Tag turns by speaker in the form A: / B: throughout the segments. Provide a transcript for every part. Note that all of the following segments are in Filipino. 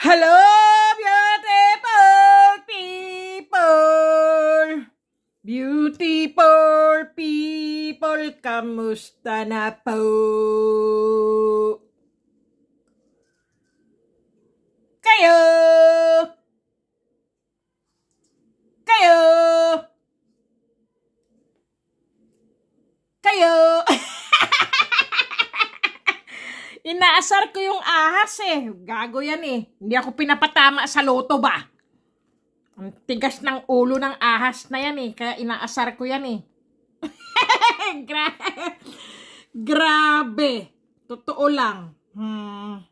A: Hello, beautiful people! Beautiful people, kamusta na po? Kayo! Kayo! Kayo! Inaasar ko yung ahas eh. Gago yan eh. Hindi ako pinapatama sa loto ba? Ang tigas ng ulo ng ahas na yan eh. Kaya inaasar ko yan eh. Gra Grabe. Totoo lang. Hmm.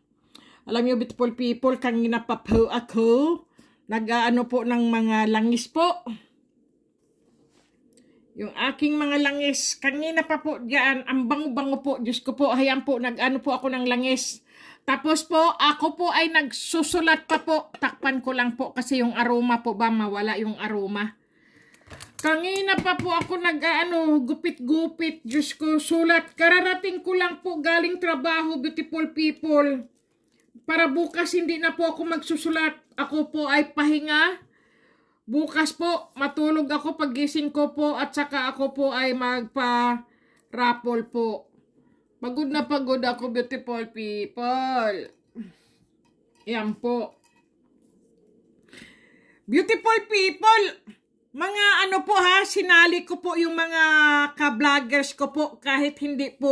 A: Alam niyo beautiful people, kanina pa ako. Nag-ano po ng mga langis po. Yung aking mga langis, kanina pa po diyan, ang bango-bango po, Diyos ko po, hayan po, nag-ano po ako ng langis. Tapos po, ako po ay nagsusulat pa po. Takpan ko lang po kasi yung aroma po ba, mawala yung aroma. Kanina pa po ako nag-ano, gupit-gupit, Diyos ko, sulat. Kararating ko lang po galing trabaho, beautiful people. Para bukas hindi na po ako magsusulat. Ako po ay pahinga Bukas po, matulog ako paggising ko po at saka ako po ay magpa-raffle po. Pagod na pagod ako, beautiful people. Yan po. Beautiful people, mga ano po ha, sinali ko po yung mga ka-vloggers ko po kahit hindi po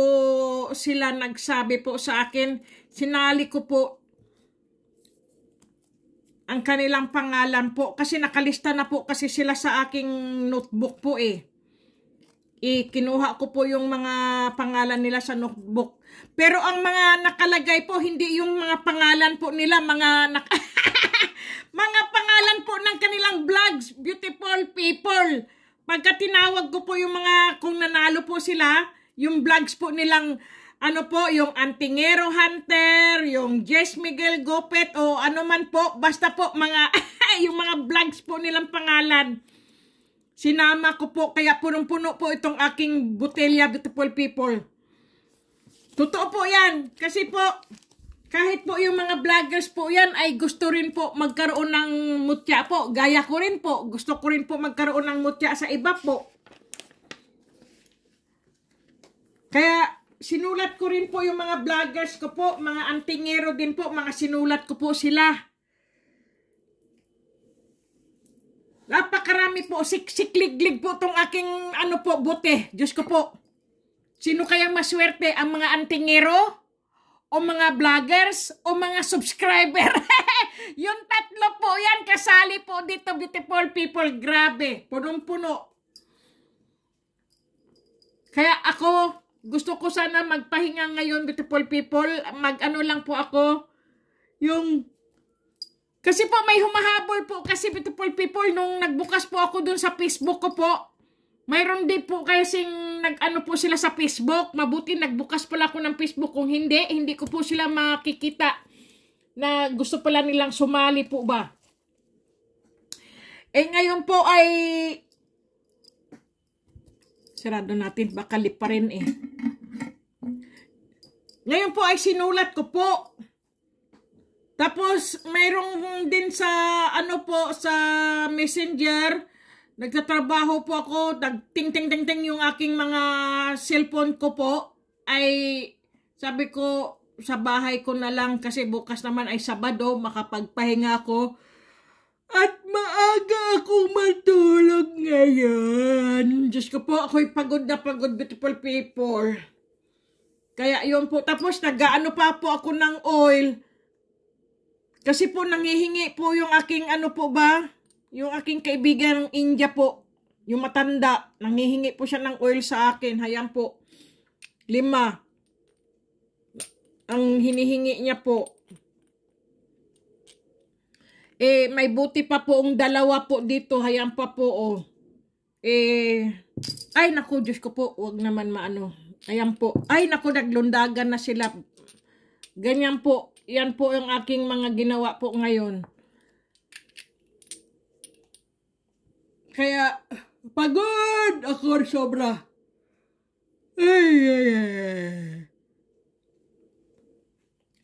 A: sila nagsabi po sa akin. Sinali ko po ang kanilang pangalan po kasi nakalista na po kasi sila sa aking notebook po eh. Ikinuha ko po yung mga pangalan nila sa notebook. Pero ang mga nakalagay po hindi yung mga pangalan po nila, mga mga pangalan po ng kanilang vlogs, beautiful people. Pagka tinawag ko po yung mga kung nanalo po sila, yung vlogs po nilang ano po, yung Antingero Hunter, yung Jess Miguel Gopet, o ano man po, basta po mga, yung mga vlogs po nilang pangalan. Sinama ko po, kaya punong-puno po itong aking botelya, beautiful people. Totoo po yan, kasi po, kahit po yung mga vloggers po yan, ay gusto rin po magkaroon ng mutya po. Gaya ko rin po, gusto ko rin po magkaroon ng mutya sa iba po. Kaya, sinulat ko rin po yung mga vloggers ko po, mga antingero din po, mga sinulat ko po sila. Napakarami po, siksikliglig po tong aking ano po, bote. Diyos ko po. Sino kayang maswerte? Ang mga antingero? O mga vloggers? O mga subscriber? yung tatlo po yan, kasali po dito, beautiful people. Grabe, punong-puno. Kaya ako, gusto ko sana magpahinga ngayon, beautiful people. Mag-ano lang po ako. Yung, kasi po may humahabol po kasi beautiful people nung nagbukas po ako dun sa Facebook ko po. Mayroon din po kasing nag-ano po sila sa Facebook. Mabuti nagbukas pala ako ng Facebook. Kung hindi, hindi ko po sila makikita na gusto pala nilang sumali po ba. Eh ngayon po ay Sarado natin, baka lip pa rin eh. Ngayon po ay sinulat ko po. Tapos, mayroong din sa, ano po, sa messenger, nagtatrabaho po ako, nagting-ting-ting-ting yung aking mga cellphone ko po, ay sabi ko, sa bahay ko na lang kasi bukas naman ay Sabado, makapagpahinga ako. At maaga ako matulog ngayon. Diyos ko po, ako'y pagod na pagod, beautiful people. Kaya yon po. Tapos nagaano pa po ako ng oil. Kasi po nangihingi po yung aking ano po ba? Yung aking kaibigan ng India po. Yung matanda. Nangihingi po siya ng oil sa akin. Hayan po. Lima. Ang hinihingi niya po. Eh, may buti pa po ang dalawa po dito. Hayaan pa po, oh. Eh, ay naku, Diyos ko po, wag naman maano. Ayan po. Ay naku, naglundagan na sila. Ganyan po. Yan po ang aking mga ginawa po ngayon. Kaya, pagod ako sobra. Ay, ay, ay.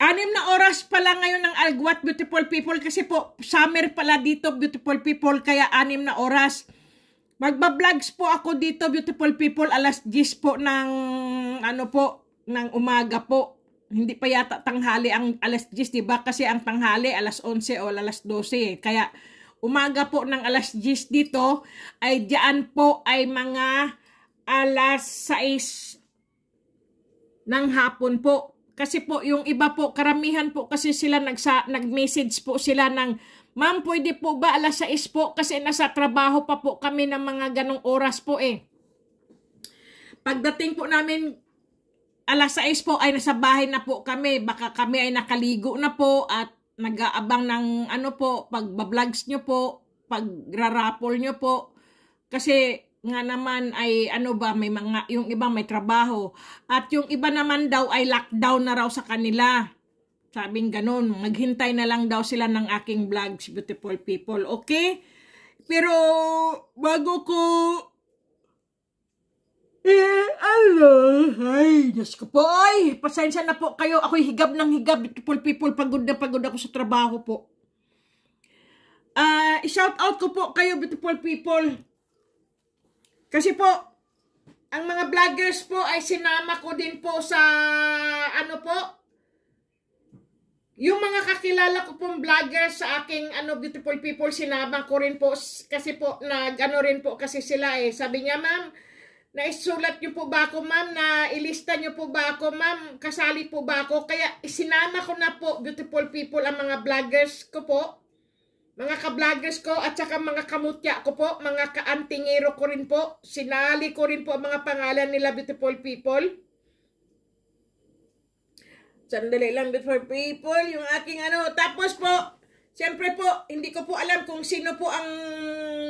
A: Anim na oras pala ngayon ng Alguat Beautiful People kasi po summer pala dito Beautiful People kaya anim na oras. Magba-vlogs po ako dito Beautiful People alas 10 po ng ano po ng umaga po. Hindi pa yata tanghali ang alas 10 diba? kasi ang tanghali alas 11 o alas 12 kaya umaga po ng alas 10 dito ay diyan po ay mga alas 6 ng hapon po kasi po yung iba po, karamihan po kasi sila nagsa, nag-message po sila ng Ma'am, pwede po ba alas 6 po? Kasi nasa trabaho pa po kami ng mga ganong oras po eh. Pagdating po namin alas 6 po ay nasa bahay na po kami. Baka kami ay nakaligo na po at nag-aabang ng ano po, pagbablogs nyo po, pagrarapol nyo po. Kasi nga naman ay ano ba may mga yung iba may trabaho at yung iba naman daw ay lockdown na raw sa kanila. Sabing ganun, maghintay na lang daw sila ng aking vlogs, beautiful people. Okay? Pero bago ko eh, ano? Ay, Diyos ko po. Ay, pasensya na po kayo. Ako'y higab ng higab. beautiful people, pagod na pagod ako sa trabaho po. Ah, uh, shout out ko po kayo, beautiful people. Kasi po, ang mga vloggers po ay sinama ko din po sa ano po, yung mga kakilala ko pong vloggers sa aking ano beautiful people sinama ko rin po kasi po nagano rin po kasi sila eh. Sabi niya, "Ma'am, naisulat niyo po ba ako, ma'am? Na ilista niyo po ba ako, ma'am? Kasali po ba ako?" Kaya sinama ko na po beautiful people ang mga vloggers ko po mga ka-vloggers ko at saka mga kamutya ko po, mga kaantingero ko rin po, sinali ko rin po ang mga pangalan nila beautiful people. Sandali lang beautiful people, yung aking ano. Tapos po, siyempre po, hindi ko po alam kung sino po ang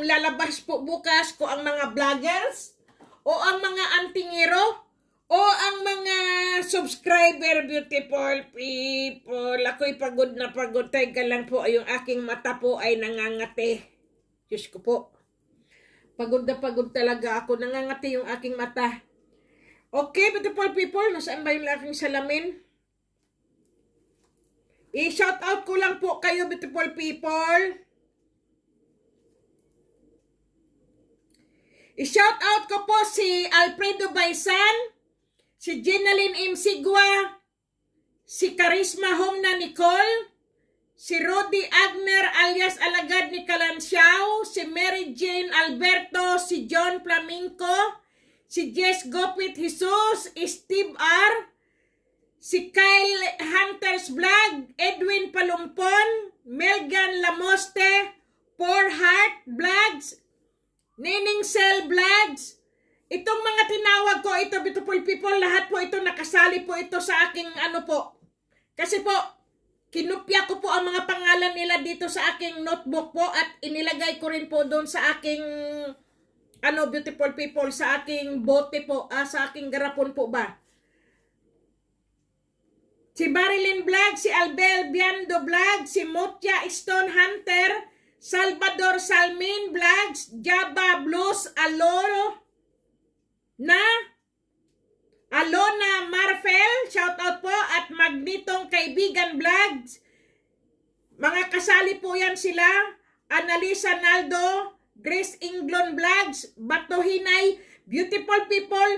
A: lalabas po bukas ko ang mga vloggers o ang mga antingero o ang mga subscriber, beautiful people, ako'y pagod na pagod. Teka lang po, yung aking mata po ay nangangati. Diyos ko po. Pagod na pagod talaga ako. Nangangati yung aking mata. Okay, beautiful people, nasaan ba yung aking salamin? I-shout out ko lang po kayo, beautiful people. I-shout out ko po si Alfredo Baisan si Ginaline M. Sigwa, si Charisma Home na Nicole, si Rodi Agner alias Alagad ni Kalansiaw, si Mary Jane Alberto, si John Flamingo, si Jess Gopit Jesus, Steve R., si Kyle Hunter's Vlog, Edwin Palumpon, Melgan Lamoste, Poor Heart Vlogs, Nining Cell Vlogs, Itong mga tinawag ko, ito beautiful people, lahat po ito nakasali po ito sa aking ano po. Kasi po, kinopya ko po ang mga pangalan nila dito sa aking notebook po at inilagay ko rin po doon sa aking ano beautiful people sa aking bote po, ah, sa aking garapon po ba. Si Marilyn Blag, si Albel Biando Blag, si Motya Stone Hunter, Salvador Salmin Blags, Jabba Blues Aloro, na Alona Marfel, shout out po at Magnitong Kaibigan Vlogs. Mga kasali po yan sila. Analisa Naldo, Grace Inglon Vlogs, Bato beautiful people.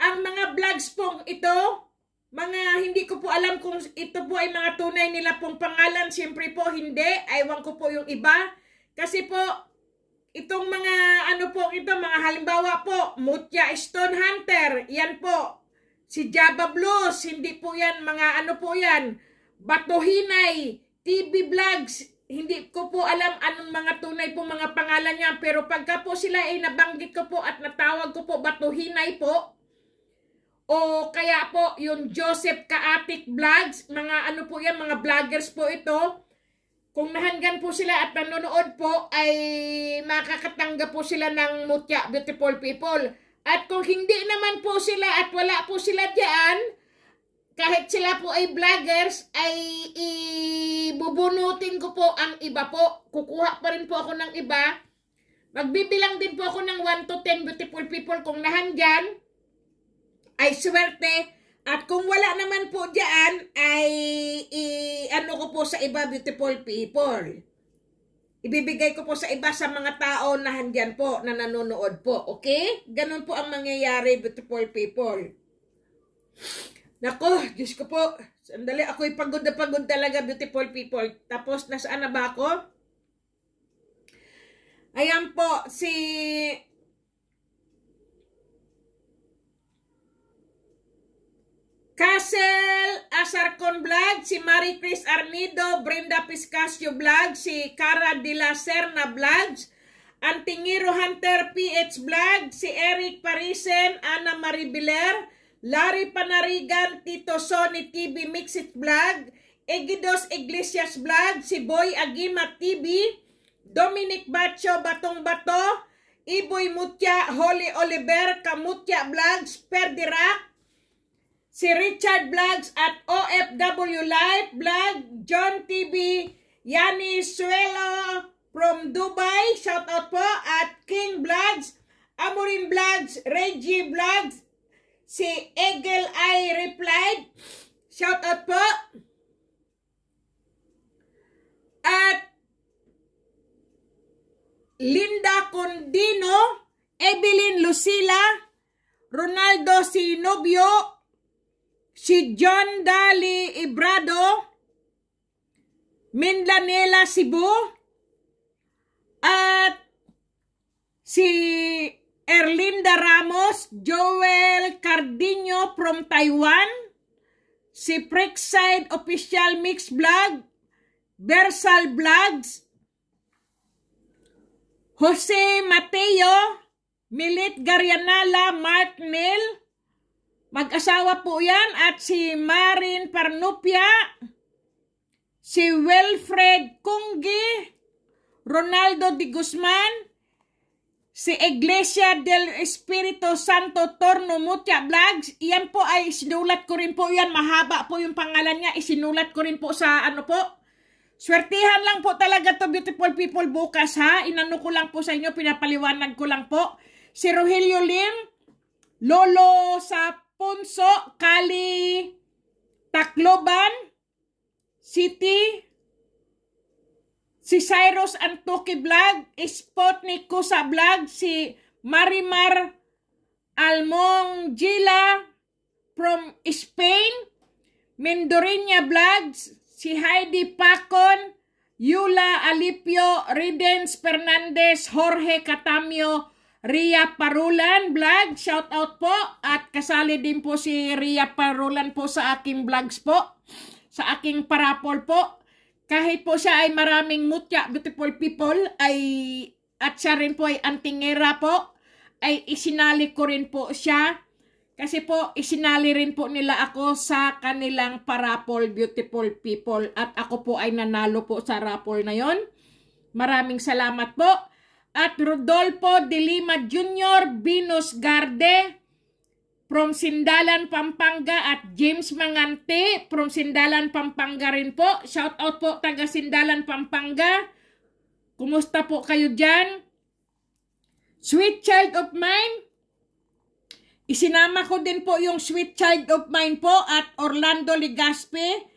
A: Ang mga vlogs po ito, mga hindi ko po alam kung ito po ay mga tunay nila pong pangalan. Siyempre po hindi, aywan ko po yung iba. Kasi po, Itong mga ano po ito, mga halimbawa po, Mutya Stone Hunter, yan po. Si Java Blues, hindi po yan, mga ano po yan. Batuhinay, TV Vlogs, hindi ko po alam anong mga tunay po mga pangalan niya pero pagka po sila ay nabanggit ko po at natawag ko po Batuhinay po o kaya po yung Joseph Kaatik Vlogs mga ano po yan mga vloggers po ito kung nahanggan po sila at nanonood po ay makakatanggap po sila ng mutya, beautiful people. At kung hindi naman po sila at wala po sila diyan, kahit sila po ay vloggers, ay ibubunutin ko po ang iba po. Kukuha pa rin po ako ng iba. Magbibilang din po ako ng 1 to 10 beautiful people kung nahanggan. Ay swerte at kung wala naman po diyan ay i, ano ko po sa iba beautiful people. Ibibigay ko po sa iba sa mga tao na handyan po, na nanonood po. Okay? Ganun po ang mangyayari, beautiful people. Nako, Diyos ko po. Sandali, ako'y pagod na pagod talaga, beautiful people. Tapos, nasaan na ba ako? Ayan po, si Castle Asarcon Vlog, si Marie Chris Arnido, Brenda Piscasio Vlog, si Cara de la Serna Vlog, Antingiro Hunter PH Vlog, si Eric Parisen, Ana Marie Biler, Larry Panarigan, Tito Sony TV Mixit Vlog, Egidos Iglesias Vlog, si Boy Agima TV, Dominic Bacho Batong Bato, Iboy Mutya, Holy Oliver, Kamutya Vlogs, Perdirak, si Richard Vlogs at OFW Life Vlog, John TV, Yani Suelo from Dubai, shout out po, at King Vlogs, Amorin Vlogs, Reggie Vlogs, si Eagle I replied, shout out po, at Linda Condino, Evelyn Lucila, Ronaldo Sinobio, si John Dali Ibrado, Mindanela Cebu, at si Erlinda Ramos, Joel Cardino from Taiwan, si Prexide Official Mix Vlog, Versal Vlogs, Jose Mateo, Milit Garyanala, Mark Neal, Mag-asawa po yan at si Marin Parnupia, si Wilfred Cunggi, Ronaldo de Guzman, si Iglesia del Espiritu Santo Torno Mutia Vlogs. Iyan po ay isinulat ko rin po yan. Mahaba po yung pangalan niya. Isinulat ko rin po sa ano po. Swertihan lang po talaga to beautiful people bukas ha. Inano ko lang po sa inyo. Pinapaliwanag ko lang po. Si Rogelio Lim, Lolo sa Punso, Kali, Tacloban, City, si Cyrus Antoki Vlog, Spotnik ko sa vlog, si Marimar Almong Gila from Spain, Mendorinha Vlogs, si Heidi Pacon, Yula Alipio, Ridens Fernandez, Jorge Catamio, Ria Parulan Vlog, shout out po. At kasali din po si Ria Parulan po sa aking vlogs po. Sa aking parapol po. Kahit po siya ay maraming mutya, beautiful people, ay at siya rin po ay antingera po, ay isinali ko rin po siya. Kasi po, isinali rin po nila ako sa kanilang parapol, beautiful people. At ako po ay nanalo po sa raffle na yon. Maraming salamat po at Rodolfo de Lima Jr. Venus Garde from Sindalan, Pampanga at James Mangante from Sindalan, Pampanga rin po. Shout out po taga Sindalan, Pampanga. Kumusta po kayo dyan? Sweet child of mine. Isinama ko din po yung sweet child of mine po at Orlando Ligaspe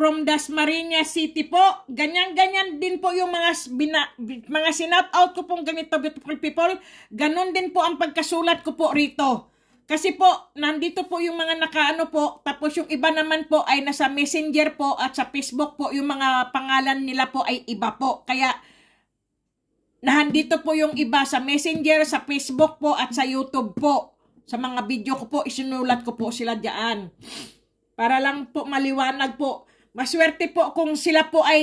A: from Dasmariñas City po. Ganyan-ganyan din po yung mga, bina, mga sinat out ko pong ganito beautiful people. Ganon din po ang pagkasulat ko po rito. Kasi po, nandito po yung mga nakaano po, tapos yung iba naman po ay nasa messenger po at sa Facebook po, yung mga pangalan nila po ay iba po. Kaya, nahandito po yung iba sa messenger, sa Facebook po at sa YouTube po. Sa mga video ko po, isinulat ko po sila dyan. Para lang po maliwanag po Maswerte po kung sila po ay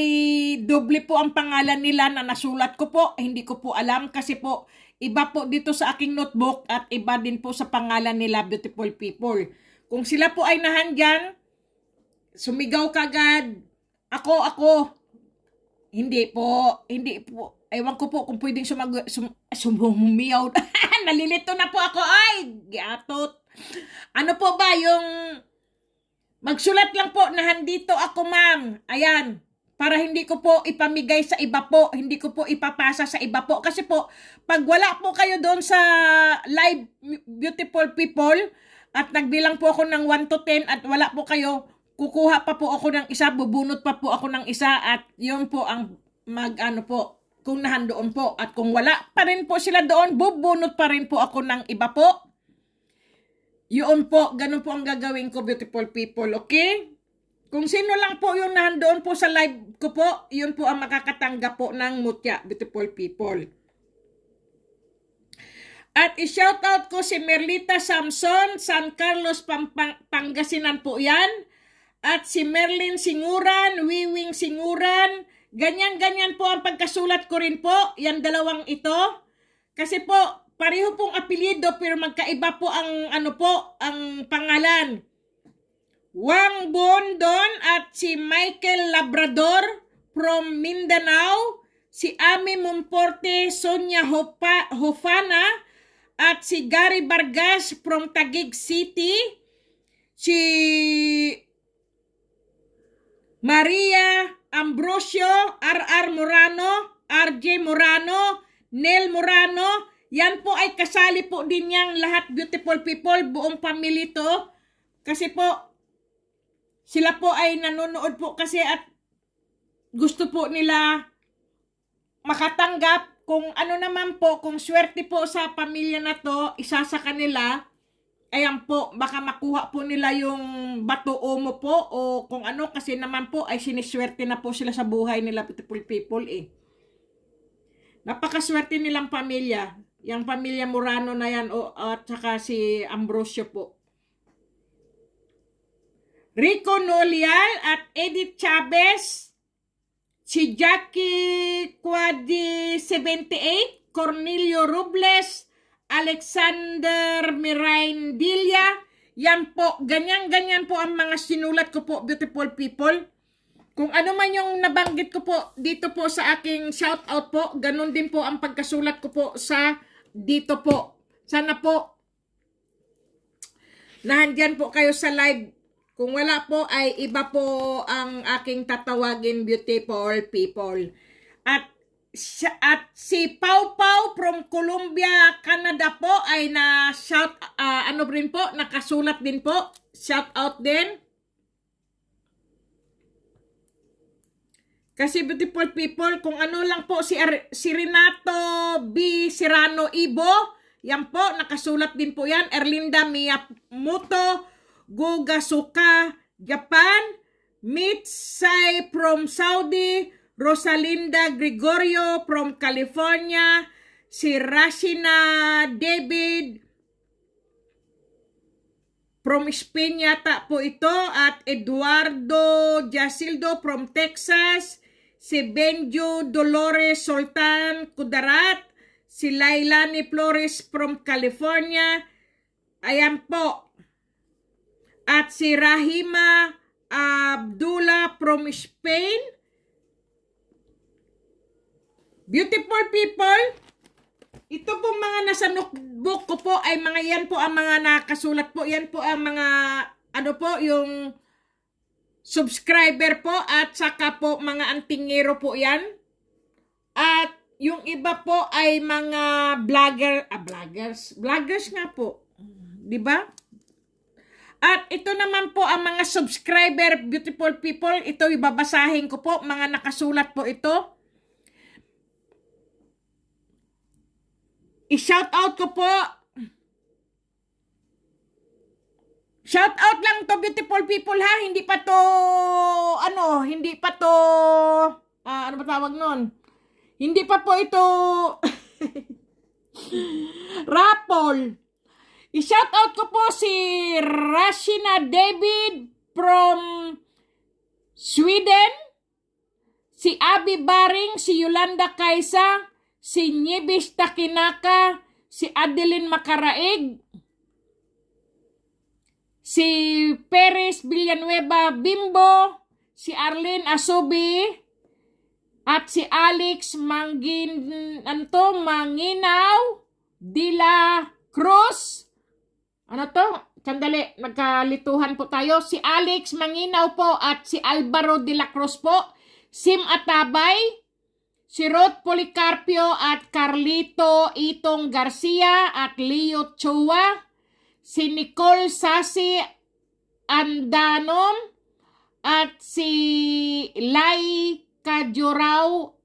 A: doble po ang pangalan nila na nasulat ko po. Hindi ko po alam kasi po iba po dito sa aking notebook at iba din po sa pangalan nila beautiful people. Kung sila po ay nahandyan, sumigaw kagad, ako, ako. Hindi po, hindi po. Ewan ko po kung pwedeng sumag sum sumumiyaw. Nalilito na po ako. Ay, gatot. Ano po ba yung Magsulat lang po na handito ako ma'am. Ayan. Para hindi ko po ipamigay sa iba po. Hindi ko po ipapasa sa iba po. Kasi po, pag wala po kayo doon sa live beautiful people at nagbilang po ako ng 1 to 10 at wala po kayo, kukuha pa po ako ng isa, bubunot pa po ako ng isa at yun po ang mag ano po, kung nahan doon po. At kung wala pa rin po sila doon, bubunot pa rin po ako ng iba po. Yun po, ganun po ang gagawin ko, beautiful people, okay? Kung sino lang po yung nandoon po sa live ko po, yun po ang makakatanggap po ng mutya, beautiful people. At i-shoutout ko si Merlita Samson, San Carlos, Pampang Pangasinan po yan. At si Merlin Singuran, Wiwing Singuran. Ganyan-ganyan po ang pagkasulat ko rin po, yan dalawang ito. Kasi po, Pareho pong apelyido pero magkaiba po ang ano po, ang pangalan. Wang Bondon at si Michael Labrador from Mindanao, si Ami Mumporte, Sonia Hofana, at si Gary Vargas from Taguig City, si Maria Ambrosio, R.R. Morano, R.J. Morano, Nel Morano, yan po ay kasali po din yang lahat beautiful people, buong family to. Kasi po, sila po ay nanonood po kasi at gusto po nila makatanggap kung ano naman po, kung swerte po sa pamilya na to, isa sa kanila, ayan po, baka makuha po nila yung bato omo po o kung ano kasi naman po ay siniswerte na po sila sa buhay nila beautiful people eh. Napakaswerte nilang pamilya. Yang pamilya Murano na yan o, at saka si Ambrosio po. Rico Nolial at Edith Chavez, si Jackie Quadi 78, Cornelio Robles, Alexander Mirain Mirandilla, yan po, ganyan-ganyan po ang mga sinulat ko po, beautiful people. Kung ano man yung nabanggit ko po dito po sa aking shout out po, ganun din po ang pagkasulat ko po sa dito po. Sana po nahandyan po kayo sa live. Kung wala po ay iba po ang aking tatawagin beautiful people. At at si Pau Pau from Colombia, Canada po ay na shout uh, ah, ano rin po, nakasulat din po. Shout out din. Kasi beautiful people, kung ano lang po si, Ar si Renato B. Serrano Ibo, yan po, nakasulat din po yan. Erlinda Miyamoto, Gugasuka, Japan, Mitsai from Saudi, Rosalinda Gregorio from California, si Rashina David from Spain yata po ito at Eduardo Jasildo from Texas, si Benjo Dolores Sultan Kudarat, si Lailani Flores from California, ayan po, at si Rahima Abdullah from Spain. Beautiful people, ito pong mga nasa notebook ko po ay mga yan po ang mga nakasulat po. Yan po ang mga ano po yung subscriber po at saka po mga antingero po yan. At yung iba po ay mga vlogger, ah, vloggers, vloggers nga po. 'Di ba? At ito naman po ang mga subscriber, beautiful people. Ito ibabasahin ko po, mga nakasulat po ito. I-shout out ko po Shout out lang to beautiful people ha. Hindi pa to, ano, hindi pa to, uh, ano ba tawag noon? Hindi pa po ito, Rapol. I-shout out ko po si Rashina David from Sweden, si Abby Baring, si Yolanda Kaisa, si Nibis Takinaka, si Adeline Makaraig, si Perez Villanueva Bimbo, si Arlene Asubi, at si Alex Mangin, anto, Manginaw, Dila Cruz, ano to? Sandali, nagkalituhan po tayo. Si Alex Manginaw po at si Alvaro Dila Cruz po, Sim Atabay, si Rod Policarpio at Carlito Itong Garcia at Leo Chua, si Nicole Sasi Andanom at si Lai Kajurao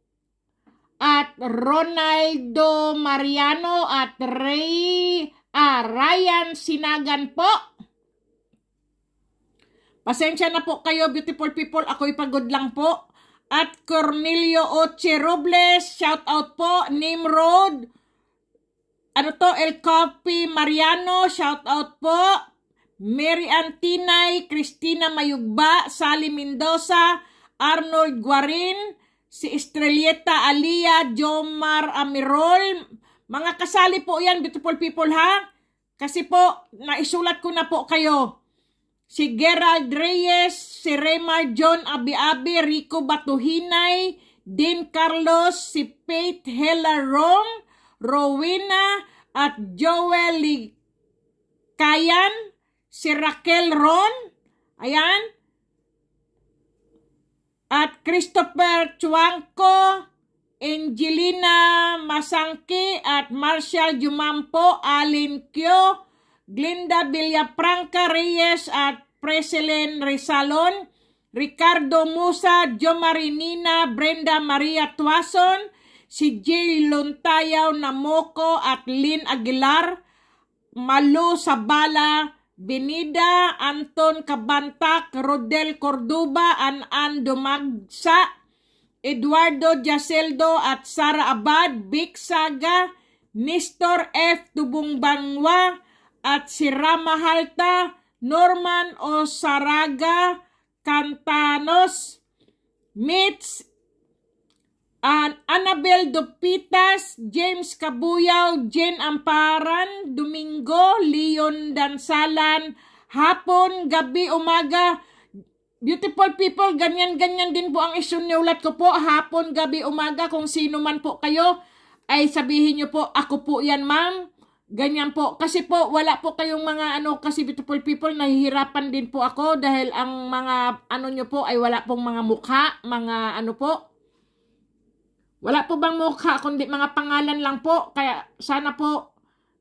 A: at Ronaldo Mariano at Ray ah, Ryan Sinagan po. Pasensya na po kayo beautiful people, ako'y pagod lang po. At Cornelio Oche Robles, shout out po, Nimrod ano to, El Coffee Mariano, shout out po. Mary Antinay, Cristina Mayugba, Sally Mendoza, Arnold Guarin, si Estrelieta Alia, Jomar Amirol. Mga kasali po yan, beautiful people ha. Kasi po, naisulat ko na po kayo. Si Gerald Reyes, si Raymar John Abi-Abi, Rico Batuhinay, Dean Carlos, si Faith Hela Rome, Rowena at Joel Kayan, si Raquel Ron, ayan, at Christopher Chuanco, Angelina Masangki at Marshall Jumampo, Alin Kyo, Glinda Villapranca Reyes at Preselin Rizalon, Ricardo Musa, Jo Marinina, Brenda Maria Tuason, si Jerry Lontayaw na Moko at Lynn Aguilar, Malo Sabala, Benida, Anton Kabantak, Rodel Cordoba, Anan Dumagsa, Eduardo Jaseldo at Sara Abad, Big Saga, Nestor F. Tubungbangwa, at si Rama Halta, Norman Osaraga, Cantanos, Mitch and Annabel Dupitas, James Cabuyao, Jen Amparan, Domingo, Leon Dansalan, hapon, gabi, umaga. Beautiful people, ganyan-ganyan din po ang ulat ko po. Hapon, gabi, umaga, kung sino man po kayo, ay sabihin nyo po, ako po yan ma'am. Ganyan po. Kasi po, wala po kayong mga ano, kasi beautiful people, nahihirapan din po ako dahil ang mga ano nyo po ay wala pong mga mukha, mga ano po, wala po bang mukha, kundi mga pangalan lang po. Kaya sana po,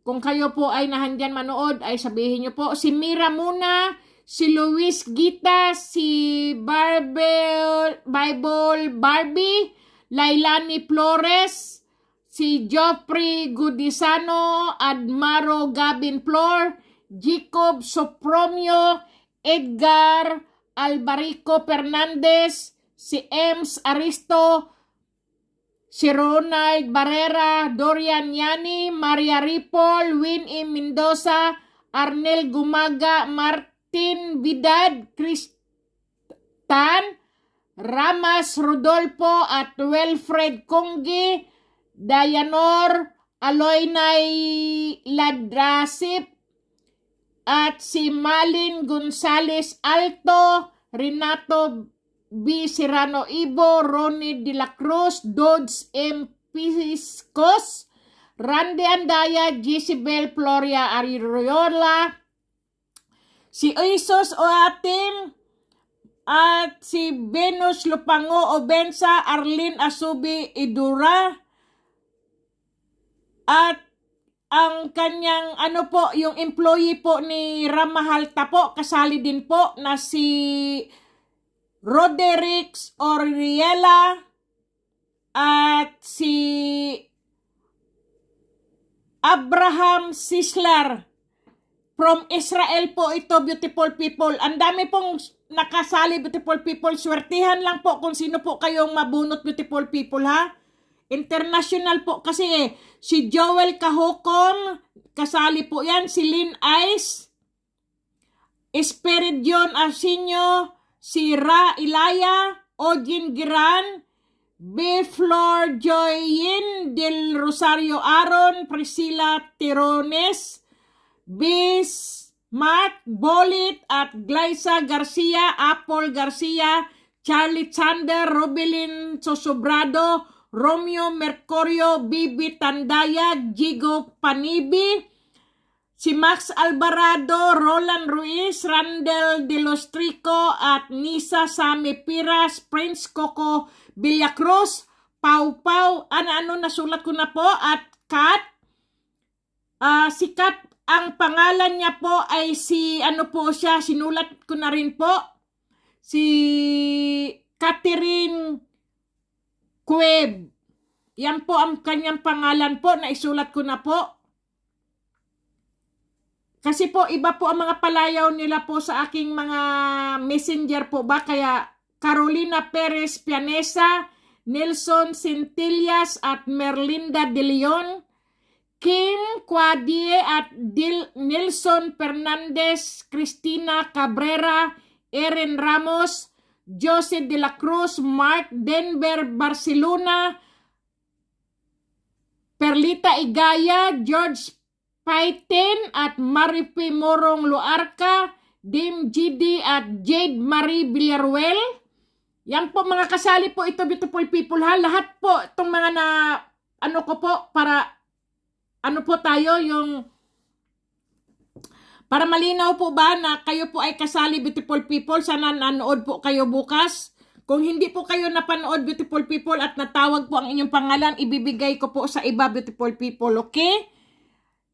A: kung kayo po ay nahandyan manood, ay sabihin nyo po, si Mira Muna, si Luis Gita, si Barbel, Bible Barbie, Lailani Flores, si Joffrey Gudisano, Admaro Gabin Flor, Jacob Sopromio, Edgar Albarico Fernandez, si Ems Aristo, si Ronald Barrera, Dorian Yani, Maria Ripol, Win E. Mendoza, Arnel Gumaga, Martin Vidad, Kristan, Ramas Rodolfo at Wilfred Congi, Dayanor, Aloynay Ladrasip, at si Malin Gonzales Alto, Renato B. Serrano Ibo, Ronnie De La Cruz, Dodge M. Piscos, Randy Andaya, Jezebel Floria Ariola, si Isos Oatim, at si Venus Lupango Obensa, Arlene Asubi Idura, at ang kanyang ano po, yung employee po ni Ramahal Tapo, kasali din po na si Roderick Oriela at si Abraham Sislar from Israel po ito, beautiful people. Ang dami pong nakasali, beautiful people. Swertihan lang po kung sino po kayong mabunot, beautiful people, ha? International po kasi eh. Si Joel Kahokom, kasali po yan. Si Lynn Ice, Esperidion Arsenio, si Ra Ilaya, Odin Giran, B. Flor Joyin del Rosario Aron, Priscilla Tirones, B. Matt Bolit at Glyza Garcia, Apple Garcia, Charlie Chander, Robelin Sosobrado, Romeo Mercurio, Bibi Tandaya, Jigo Panibi, si Max Alvarado, Roland Ruiz, Randel De Los Trico at Nisa Sami Piras, Prince Coco Villacruz, Pau Pau, ano-ano nasulat ko na po at Kat. Uh, si Kat, ang pangalan niya po ay si ano po siya, sinulat ko na rin po. Si Catherine Cueb. Yan po ang kanyang pangalan po na isulat ko na po. Kasi po, iba po ang mga palayaw nila po sa aking mga messenger po ba. Kaya Carolina Perez Pianesa, Nelson Centillas at Merlinda De Leon, Kim Quadie at Dil Nelson Fernandez, Cristina Cabrera, Erin Ramos, Jose De La Cruz, Mark Denver Barcelona, Perlita Igaya, George Paitin at Maripi Morong Luarca, Dim GD at Jade Marie Villaruel. Yan po mga kasali po ito beautiful people ha. Lahat po itong mga na ano ko po para ano po tayo yung para malinaw po ba na kayo po ay kasali beautiful people. Sana nanood po kayo bukas. Kung hindi po kayo napanood beautiful people at natawag po ang inyong pangalan, ibibigay ko po sa iba beautiful people. Okay?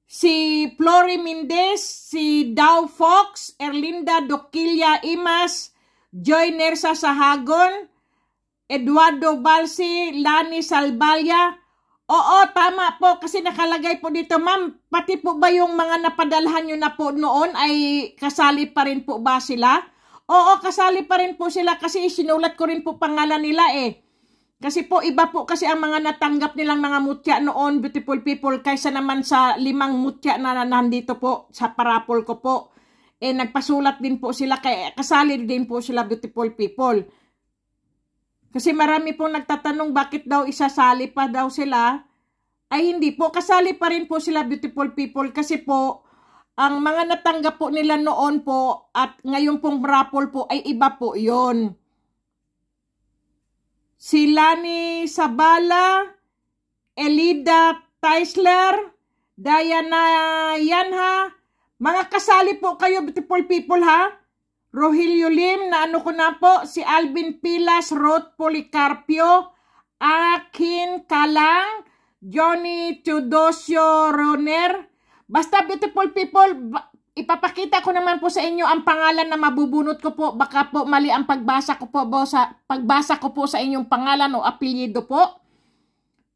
A: si Flory Mendez, si Dow Fox, Erlinda Doquilla Imas, Joy Nersa Sahagon, Eduardo Balsi, Lani Salbalya. Oo, tama po kasi nakalagay po dito ma'am. Pati po ba yung mga napadalhan nyo na po noon ay kasali pa rin po ba sila? Oo, kasali pa rin po sila kasi isinulat ko rin po pangalan nila eh. Kasi po, iba po kasi ang mga natanggap nilang mga mutya noon, beautiful people, kaysa naman sa limang mutya na nandito po, sa parapol ko po. Eh, nagpasulat din po sila, kay, kasali din po sila beautiful people. Kasi marami po nagtatanong bakit daw isasali pa daw sila. Ay hindi po, kasali pa rin po sila beautiful people kasi po, ang mga natanggap po nila noon po at ngayon pong parapol po ay iba po yon Silani Sabala, Elida Teisler, Diana Yanha, mga kasali po kayo beautiful people ha. Rogelio Lim, na ano ko na po, si Alvin Pilas, Rod Policarpio, Akin Kalang, Johnny Teodosio Roner. Basta beautiful people, Ipapakita ko naman po sa inyo ang pangalan na mabubunot ko po. Baka po mali ang pagbasa ko po, po sa pagbasa ko po sa inyong pangalan o apelyido po.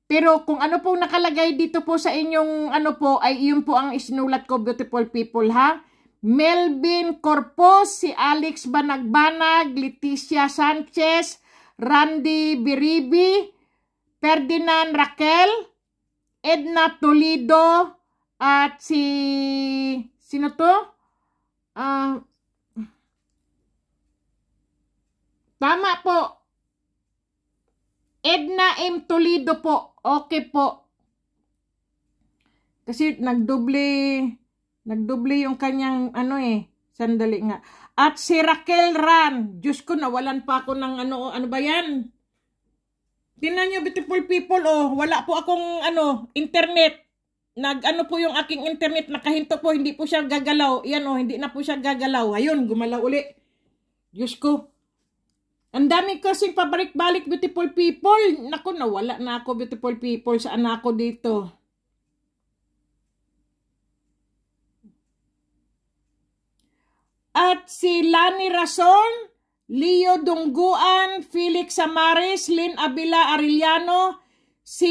A: Pero kung ano pong nakalagay dito po sa inyong ano po ay iyon po ang isinulat ko beautiful people ha. Melvin Corpos, si Alex Banagbanag, Leticia Sanchez, Randy Biribi, Ferdinand Raquel, Edna Tolido at si Sino to? Ah. tama po. Edna M. Toledo po. Okay po. Kasi nagdoble, nagdoble yung kanyang ano eh. Sandali nga. At si Raquel Ran. Diyos ko, nawalan pa ako ng ano, ano ba yan? Tinan nyo, beautiful people, oh. Wala po akong ano, internet nag ano po yung aking internet nakahinto po hindi po siya gagalaw yan oh hindi na po siya gagalaw ayun gumalaw uli Diyos ko ang dami kasing pabalik-balik beautiful people naku nawala na ako beautiful people saan ako dito at si Lani Rason Leo Dungguan Felix Samaris Lynn Abila Arellano si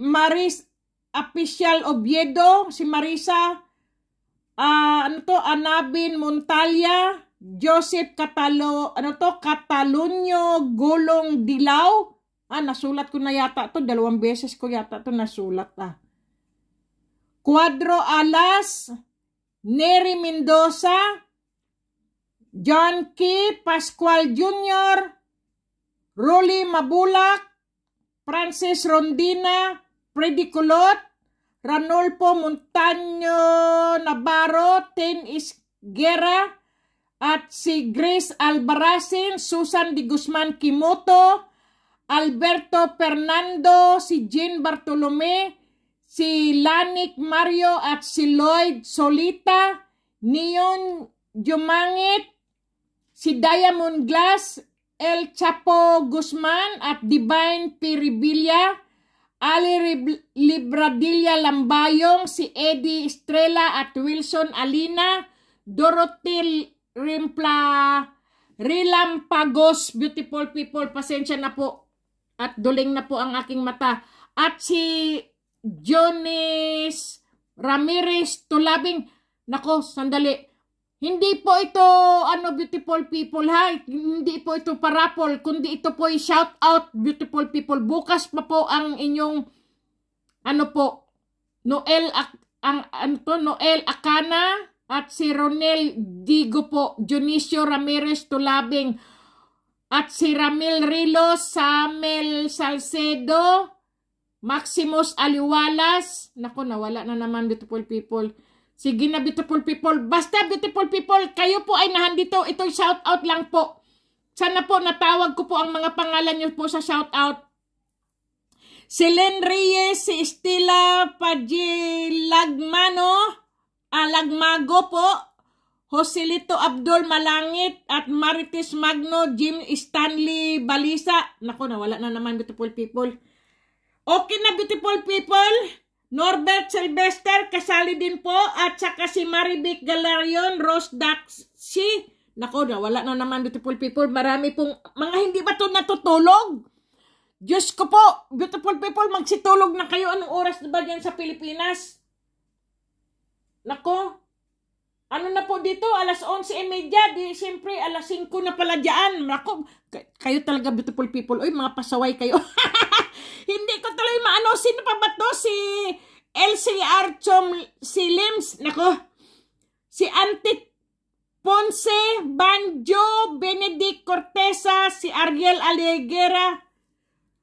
A: Maris official Obiedo, si Marisa, uh, ano to, Anabin Montalya, Joseph Catalo, ano to, Catalunyo Gulong Dilaw. Ah, nasulat ko na yata to, dalawang beses ko yata to nasulat ah. Cuadro Alas, Neri Mendoza, John K. Pascual Jr., Rolly Mabulak, Francis Rondina, Freddy Kulot, Ranulfo Montaño Navarro, Tin Isguera, at si Grace Albarazin, Susan Di Guzman Kimoto, Alberto Fernando, si Jean Bartolome, si Lanik Mario at si Lloyd Solita, Neon Jumangit, si Diamond Glass, El Chapo Guzman at Divine Piribilla, Ali Libradilla Lambayong, si Eddie Estrella at Wilson Alina, Dorothy Rimpla, Rilampagos, beautiful people, pasensya na po at duling na po ang aking mata. At si Jonis Ramirez Tulabing, nako sandali, hindi po ito, ano, beautiful people ha, hindi po ito parapol, kundi ito po ay shout out beautiful people. Bukas pa po ang inyong, ano po, Noel, ang, ano to, Noel Acana at si Ronel Digo po, Dionisio Ramirez Tulabing at si Ramil Rilo, Samuel Salcedo, Maximus Aliwalas, nako nawala na naman beautiful people, Sige na beautiful people. Basta beautiful people, kayo po ay nahan dito. Ito'y shout out lang po. Sana po natawag ko po ang mga pangalan niyo po sa shout out. Si Len Reyes, si Estela Pagilagmano, Alagmago ah, po, Joselito Abdul Malangit at Marites Magno, Jim Stanley Balisa. Nako, nawala na naman beautiful people. Okay na beautiful people. Norbert Sylvester, kasali din po. At saka si Maribic Galarion, Rose si... Nako, wala na naman beautiful people. Marami pong, mga hindi ba to natutulog? Diyos ko po, beautiful people, magsitulog na kayo. Anong oras na ba dyan sa Pilipinas? Nako, ano na po dito? Alas 11.30, e di siyempre alas 5 na pala dyan. Nako, kayo talaga beautiful people. Uy, mga pasaway kayo. Hindi ko tuloy maano. Sino pa ba to? Si LCR Chom, si Lims. Nako. Si Antit Ponce, Banjo, Benedict Cortesa, si Ariel Alegera,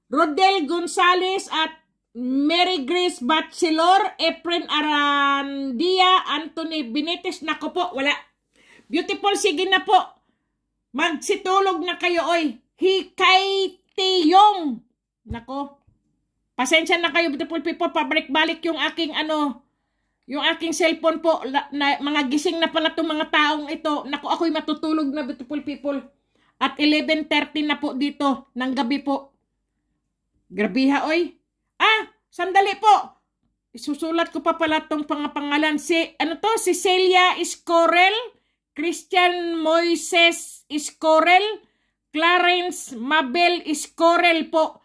A: Rodel Gonzales at Mary Grace Bachelor, Efren Arandia, Anthony Benitez. Nako po, wala. Beautiful, sige na po. Magsitulog na kayo, oy. Hikay Tiyong. Nako. Pasensya na kayo beautiful people, pabalik-balik yung aking ano, yung aking cellphone po, la, na, mga gising na pala itong mga taong ito. Nako, ako'y matutulog na beautiful people. At 11.30 na po dito ng gabi po. Grabiha, oy. Ah, sandali po. Isusulat ko pa pala itong pangapangalan. Si, ano to? Si Celia Escorel, Christian Moises Escorel, Clarence Mabel Escorel po.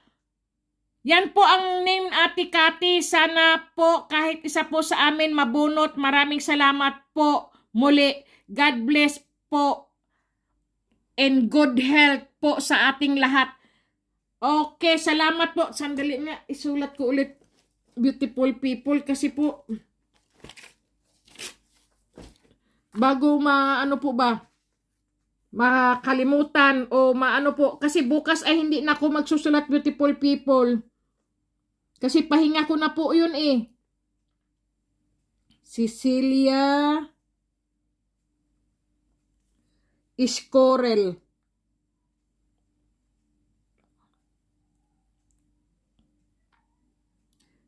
A: Yan po ang name Ate Kati. Sana po kahit isa po sa amin mabunot. Maraming salamat po muli. God bless po and good health po sa ating lahat. Okay, salamat po. Sandali nga, isulat ko ulit beautiful people kasi po bago maano po ba makalimutan o maano po kasi bukas ay hindi na ako magsusulat beautiful people kasi pahinga ko na po yun eh. Cecilia Iscorel.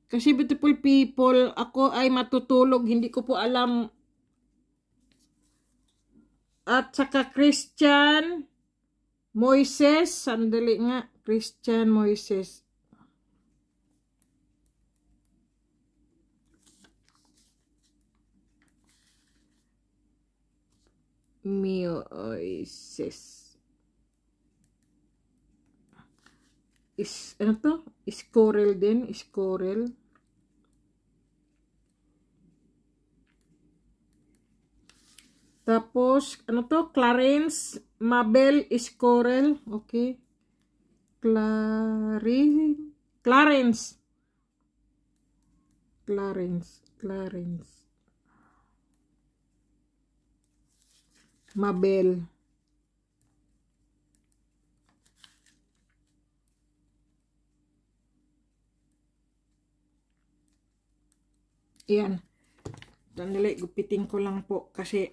A: Kasi beautiful people, ako ay matutulog. Hindi ko po alam. At saka Christian Moises. Sandali nga. Christian Moises. meiosis. Is, ano to? Squirrel din. Squirrel. Tapos, ano to? Clarence Mabel Squirrel. Okay. Clarin Clarence. Clarence. Clarence. Mabel. Ayan. Dandali, gupitin ko lang po kasi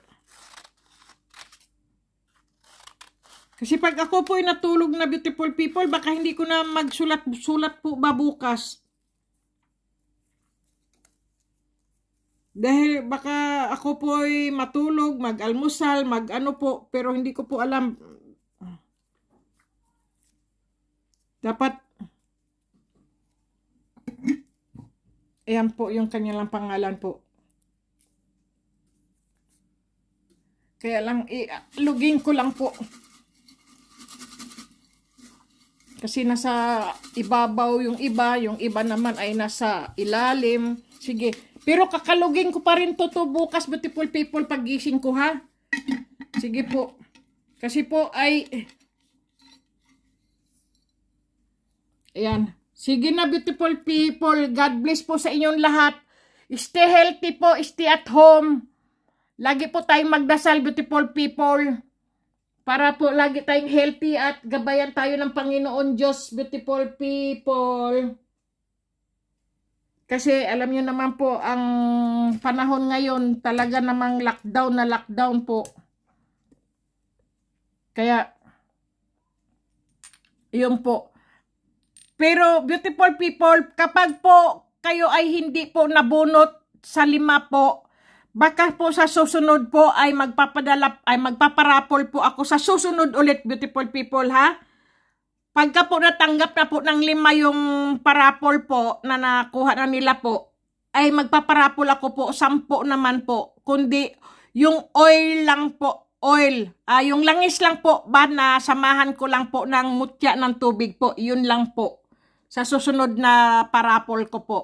A: kasi pag ako po ay natulog na beautiful people, baka hindi ko na magsulat-sulat po ba bukas. Dahil baka ako po ay matulog, mag-almusal, mag-ano po, pero hindi ko po alam. Dapat, ayan po yung kanilang pangalan po. Kaya lang, i ilugin ko lang po. Kasi nasa ibabaw yung iba, yung iba naman ay nasa ilalim. Sige. Pero kakalugin ko pa rin to to bukas beautiful people pag pagising ko ha. Sige po. Kasi po ay... Ayan. Sige na beautiful people. God bless po sa inyong lahat. Stay healthy po. Stay at home. Lagi po tayong magdasal beautiful people. Para po lagi tayong healthy at gabayan tayo ng Panginoon Diyos beautiful people. Kasi alam niyo naman po, ang panahon ngayon talaga namang lockdown na lockdown po. Kaya, yun po. Pero beautiful people, kapag po kayo ay hindi po nabunot sa lima po, baka po sa susunod po ay magpapadala, ay magpaparapol po ako sa susunod ulit beautiful people ha. Pagka po natanggap na po ng lima yung parapol po na nakuha na nila po, ay magpaparapol ako po, sampo naman po, kundi yung oil lang po, oil. Uh, yung langis lang po ba na samahan ko lang po ng mutya ng tubig po, yun lang po. Sa susunod na parapol ko po.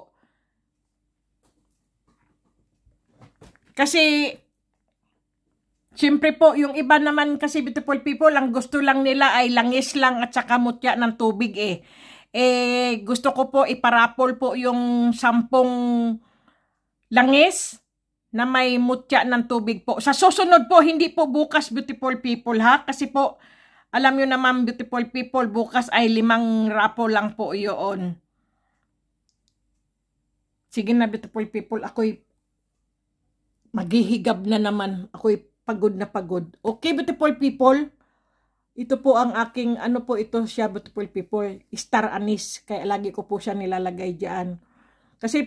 A: Kasi Siyempre po, yung iba naman kasi beautiful people, ang gusto lang nila ay langis lang at saka mutya ng tubig eh. Eh, gusto ko po iparapol po yung sampung langis na may mutya ng tubig po. Sa susunod po, hindi po bukas beautiful people ha. Kasi po, alam nyo naman beautiful people, bukas ay limang rapo lang po yun. Sige na beautiful people, ako'y maghihigab na naman. Ako'y pagod na pagod. Okay, beautiful people? Ito po ang aking, ano po ito siya, beautiful people, star anise. Kaya lagi ko po siya nilalagay dyan. Kasi,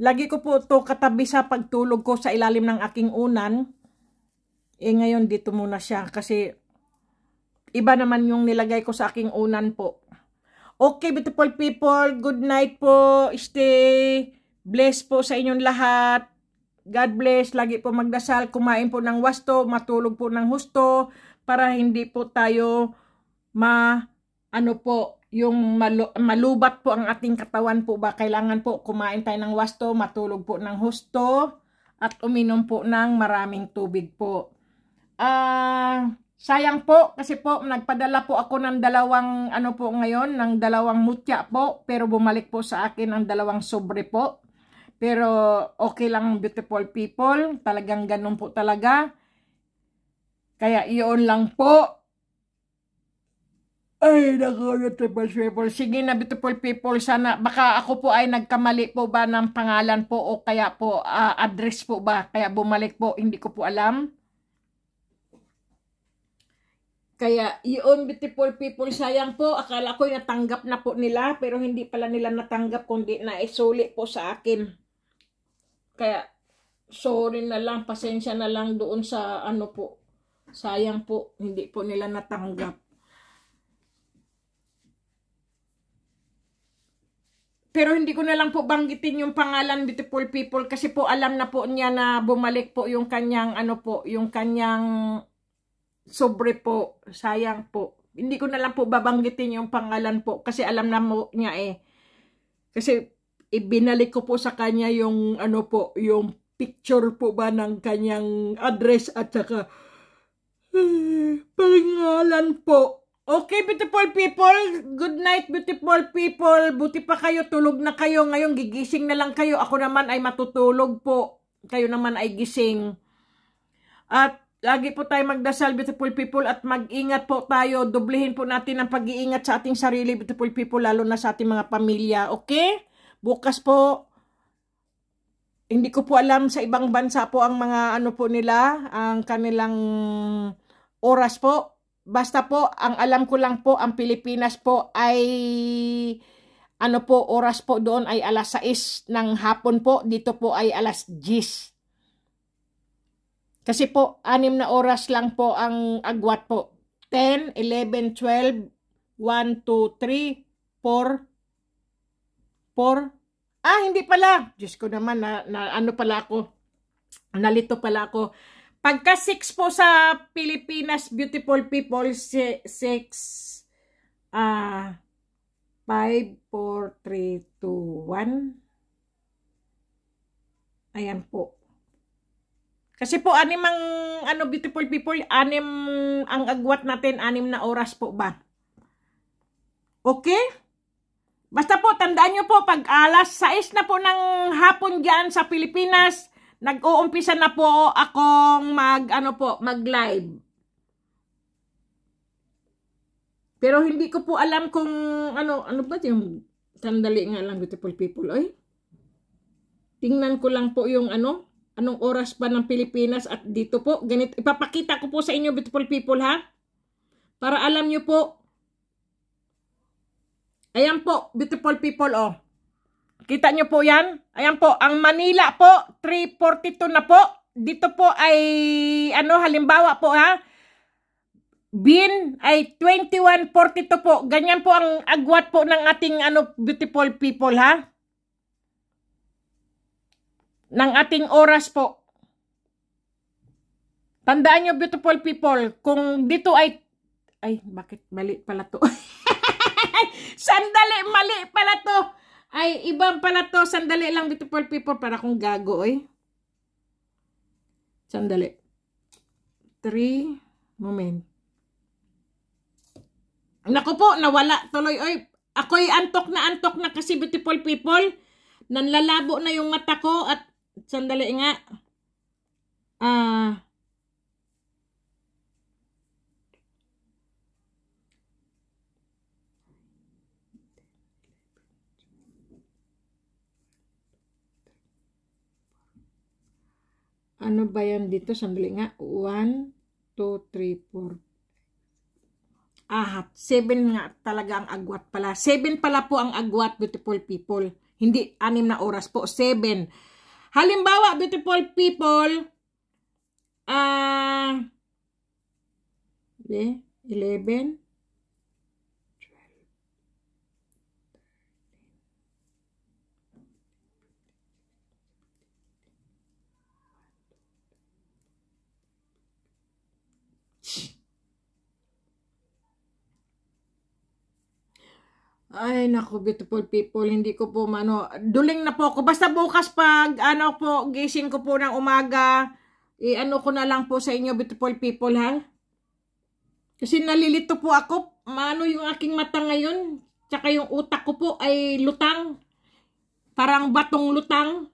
A: lagi ko po ito katabi sa pagtulog ko sa ilalim ng aking unan. Eh, ngayon dito muna siya. Kasi, iba naman yung nilagay ko sa aking unan po. Okay, beautiful people, good night po. Stay blessed po sa inyong lahat. God bless, lagi po magdasal, kumain po ng wasto, matulog po ng husto, para hindi po tayo ma, ano po, yung malu malubat po ang ating katawan po ba. Kailangan po kumain tayo ng wasto, matulog po ng husto, at uminom po ng maraming tubig po. Ah... Uh, Sayang po kasi po nagpadala po ako ng dalawang ano po ngayon ng dalawang mutya po pero bumalik po sa akin ang dalawang sobre po. Pero okay lang beautiful people. Talagang ganun po talaga. Kaya iyon lang po. Ay, naku, beautiful people. Sige na, beautiful people. Sana, baka ako po ay nagkamali po ba ng pangalan po o kaya po uh, address po ba. Kaya bumalik po, hindi ko po alam. Kaya, iyon beautiful people, sayang po, akala ko natanggap na po nila, pero hindi pala nila natanggap, kundi naisuli po sa akin. Kaya, sorry na lang, pasensya na lang doon sa ano po. Sayang po, hindi po nila natanggap. Pero hindi ko na lang po banggitin yung pangalan Beautiful People kasi po alam na po niya na bumalik po yung kanyang ano po, yung kanyang sobre po, sayang po. Hindi ko na lang po babanggitin yung pangalan po kasi alam na mo niya eh. Kasi ibinalik ko po sa kanya yung ano po, yung picture po ba ng kanyang address at saka uh, pangalan po. Okay, beautiful people. Good night, beautiful people. Buti pa kayo, tulog na kayo. Ngayon, gigising na lang kayo. Ako naman ay matutulog po. Kayo naman ay gising. At lagi po tayo magdasal, beautiful people, at mag-ingat po tayo. Doblehin po natin ang pag-iingat sa ating sarili, beautiful people, lalo na sa ating mga pamilya. Okay? Bukas po, hindi ko po alam sa ibang bansa po ang mga ano po nila, ang kanilang oras po. Basta po, ang alam ko lang po, ang Pilipinas po ay ano po, oras po doon ay alas 6 ng hapon po. Dito po ay alas 10. Kasi po, anim na oras lang po ang agwat po. 10, 11, 12, 1, 2, 3, 4, for Ah, hindi pala. Diyos ko naman, na, na, ano pala ako. Nalito pala ako. Pagka 6 po sa Pilipinas, beautiful people, 6, 5, 4, 3, 2, 1. Ayan po. Kasi po, anim ang, ano, beautiful people, anim ang agwat natin, anim na oras po ba? Okay? Basta po, tandaan nyo po, pag alas 6 na po ng hapon dyan sa Pilipinas, nag-uumpisa na po akong mag, ano po, mag-live. Pero hindi ko po alam kung, ano, ano ba yung, sandali nga lang, beautiful people, oy. Tingnan ko lang po yung, ano, anong oras pa ng Pilipinas at dito po, ganito, ipapakita ko po sa inyo, beautiful people, ha? Para alam nyo po, Ayan po, beautiful people, oh. Kita nyo po yan? Ayan po, ang Manila po, 342 na po. Dito po ay, ano, halimbawa po ha, bin ay 2142 po. Ganyan po ang agwat po ng ating ano beautiful people ha. Ng ating oras po. Tandaan nyo beautiful people, kung dito ay ay bakit mali pala to. Ay, sandali, mali pala to. Ay, ibang pala to. Sandali lang, beautiful people, para kung gago, eh. Sandali. Three, moment. Naku po, nawala tuloy, oy. Ako'y antok na antok na kasi beautiful people. Nanlalabo na yung mata ko at sandali nga. Ah... Uh, ano ba yan dito? Sandali nga. 1, 2, 3, 4. Ah, 7 nga talaga ang agwat pala. 7 pala po ang agwat, beautiful people. Hindi 6 na oras po, 7. Halimbawa, beautiful people, ah, uh, eh, 11, Ay, naku, beautiful people, hindi ko po, mano, duling na po ako. Basta bukas pag, ano po, gising ko po ng umaga, i-ano ko na lang po sa inyo, beautiful people, ha? Kasi nalilito po ako, mano, yung aking mata ngayon, tsaka yung utak ko po ay lutang. Parang batong lutang.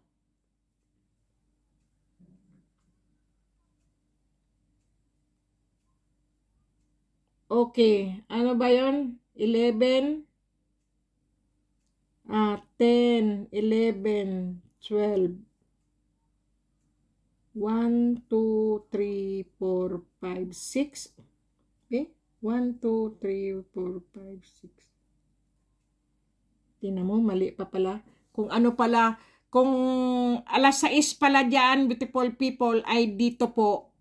A: Okay. Ano ba yon? 11? uh, 10, 11, 12, 1, 2, 3, 4, 5, 6. Okay? 1, 2, 3, 4, 5, 6. Tinan mo, mali pa pala. Kung ano pala, kung alas 6 pala dyan, beautiful people, ay dito po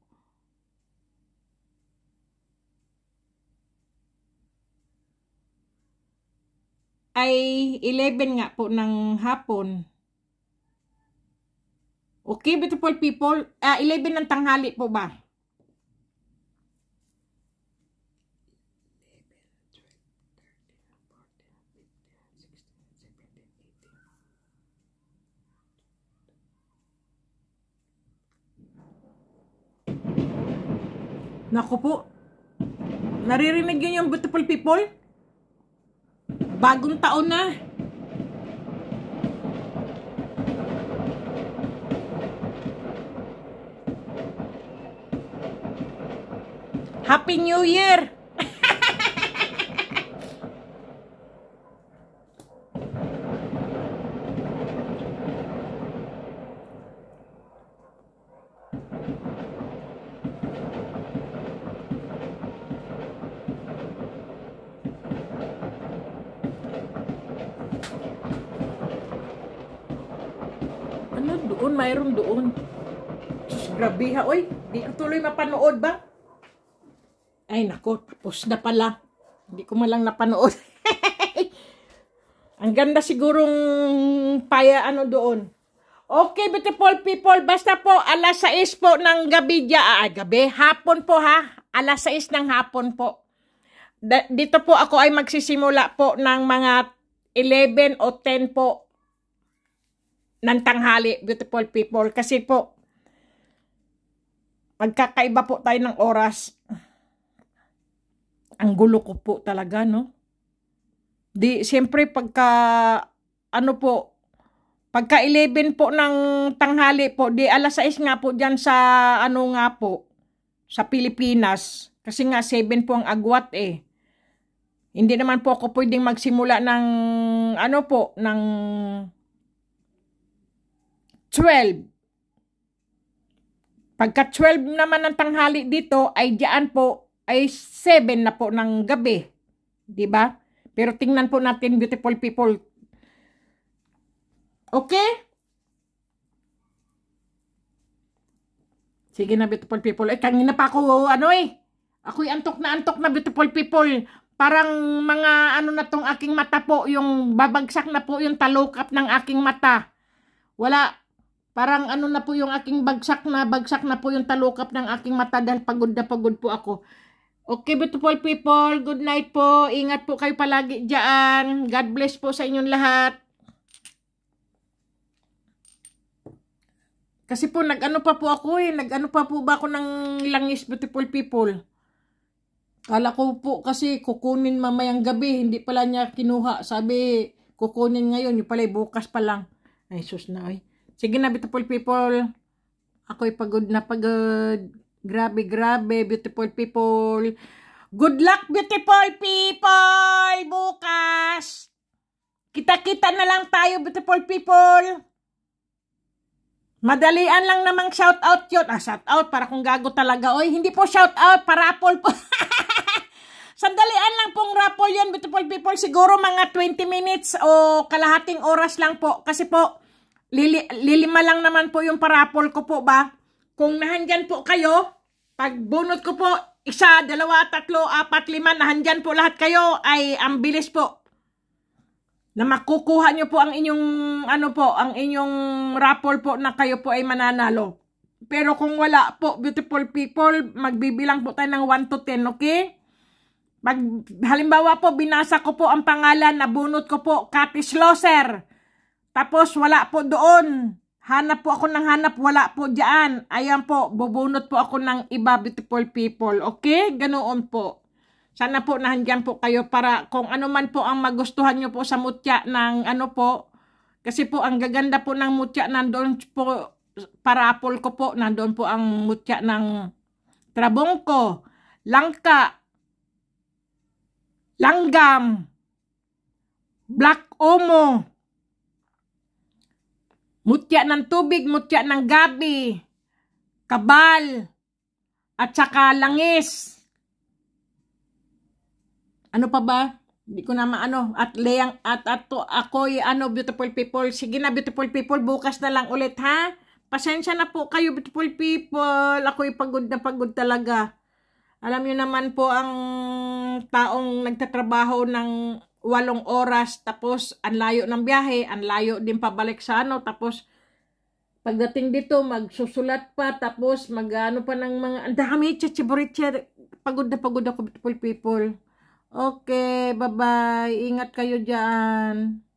A: ay 11 nga po ng hapon. Okay, beautiful people. Uh, ah, 11 ng tanghali po ba? Naku po. Naririnig yun yung beautiful people? Bagong taon na. Happy New Year! mayroon doon. Grabe ha, oy. Di ko tuloy mapanood ba? Ay, nako, tapos na pala. Hindi ko malang napanood. Ang ganda sigurong paya ano doon. Okay, beautiful people. Basta po, alas 6 po ng gabi dya. Ah, gabi, hapon po ha. Alas 6 ng hapon po. dito po ako ay magsisimula po ng mga 11 o 10 po ng tanghali, beautiful people. Kasi po, magkakaiba po tayo ng oras. Ang gulo ko po talaga, no? Di, siyempre, pagka, ano po, pagka 11 po ng tanghali po, di alas 6 nga po dyan sa, ano nga po, sa Pilipinas. Kasi nga, 7 po ang agwat eh. Hindi naman po ako pwedeng magsimula ng, ano po, ng 12. Pagka 12 naman ng tanghali dito ay diyan po ay 7 na po ng gabi. 'Di ba? Pero tingnan po natin beautiful people. Okay? Sige na beautiful people. Eh kanina pa ako ano eh. Ako'y antok na antok na beautiful people. Parang mga ano na tong aking mata po, yung babagsak na po yung talukap ng aking mata. Wala, Parang ano na po yung aking bagsak na, bagsak na po yung talukap ng aking mata dahil pagod na pagod po ako. Okay, beautiful people. Good night po. Ingat po kayo palagi dyan. God bless po sa inyong lahat. Kasi po, nag-ano pa po ako eh. Nag-ano pa po ba ako ng langis, beautiful people. Kala ko po kasi kukunin mamayang gabi. Hindi pala niya kinuha. Sabi, kukunin ngayon. Yung pala, eh, bukas pa lang. Ay, sus na ay. Eh. Sige na beautiful people. Ako'y pagod na pagod. Grabe, grabe beautiful people. Good luck beautiful people bukas. Kita-kita na lang tayo beautiful people. Madalian lang namang shout out yun. Ah, shout out para kung gago talaga. Oy, hindi po shout out, parapol po. Sandalian lang pong rapol yun, beautiful people. Siguro mga 20 minutes o kalahating oras lang po. Kasi po, Lili, lilima lang naman po yung parapol ko po ba? Kung nahandyan po kayo, pag bunot ko po, isa, dalawa, tatlo, apat, lima, nahandyan po lahat kayo, ay ang bilis po. Na makukuha nyo po ang inyong, ano po, ang inyong raffle po na kayo po ay mananalo. Pero kung wala po, beautiful people, magbibilang po tayo ng 1 to 10, okay? Pag, halimbawa po, binasa ko po ang pangalan, nabunot ko po, Katis Loser. Tapos wala po doon. Hanap po ako ng hanap, wala po diyan. Ayan po, bubunot po ako ng iba beautiful people. Okay? Ganoon po. Sana po nahandyan po kayo para kung ano man po ang magustuhan nyo po sa mutya ng ano po. Kasi po ang gaganda po ng mutya nandoon po para apol ko po. Nandoon po ang mutya ng trabong Langka. Langgam. Black omo mutya ng tubig, mutya ng gabi, kabal, at saka langis. Ano pa ba? Hindi ko na maano. At leyang, at, at to, ako, ano, beautiful people. Sige na, beautiful people, bukas na lang ulit, ha? Pasensya na po kayo, beautiful people. Ako'y pagod na pagod talaga. Alam niyo naman po ang taong nagtatrabaho ng walong oras, tapos ang layo ng biyahe, ang layo din pabalik sa ano, tapos pagdating dito, magsusulat pa, tapos magano pa ng mga, ang dami, chichiburitcher, pagod na pagod ako, beautiful people. Okay, bye-bye, ingat kayo dyan.